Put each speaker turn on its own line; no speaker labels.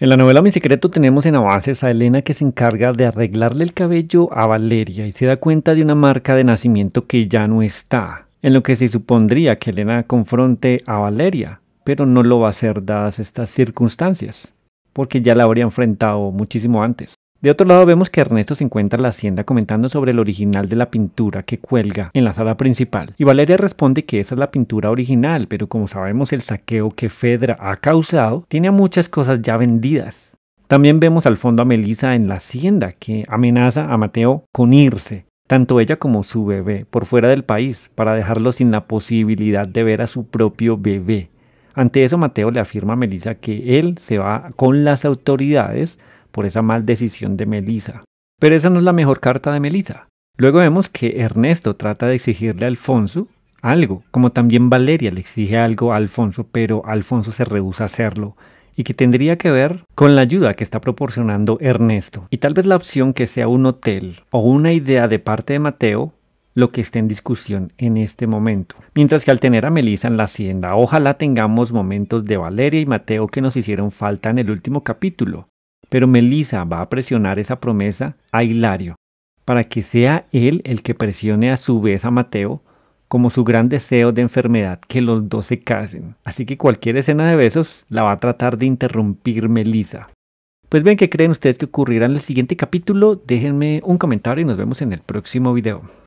En la novela Mi Secreto tenemos en avances a Elena que se encarga de arreglarle el cabello a Valeria y se da cuenta de una marca de nacimiento que ya no está, en lo que se supondría que Elena confronte a Valeria, pero no lo va a hacer dadas estas circunstancias, porque ya la habría enfrentado muchísimo antes. De otro lado vemos que Ernesto se encuentra en la hacienda comentando sobre el original de la pintura que cuelga en la sala principal y Valeria responde que esa es la pintura original, pero como sabemos el saqueo que Fedra ha causado tiene muchas cosas ya vendidas. También vemos al fondo a Melissa en la hacienda que amenaza a Mateo con irse, tanto ella como su bebé, por fuera del país, para dejarlo sin la posibilidad de ver a su propio bebé. Ante eso, Mateo le afirma a Melissa que él se va con las autoridades por esa mal decisión de Melisa. Pero esa no es la mejor carta de Melisa. Luego vemos que Ernesto trata de exigirle a Alfonso algo, como también Valeria le exige algo a Alfonso, pero Alfonso se rehúsa a hacerlo y que tendría que ver con la ayuda que está proporcionando Ernesto. Y tal vez la opción que sea un hotel o una idea de parte de Mateo lo que esté en discusión en este momento. Mientras que al tener a Melisa en la hacienda, ojalá tengamos momentos de Valeria y Mateo que nos hicieron falta en el último capítulo, pero Melisa va a presionar esa promesa a Hilario, para que sea él el que presione a su vez a Mateo como su gran deseo de enfermedad, que los dos se casen. Así que cualquier escena de besos la va a tratar de interrumpir Melisa. Pues bien, ¿qué creen ustedes que ocurrirá en el siguiente capítulo? Déjenme un comentario y nos vemos en el próximo video.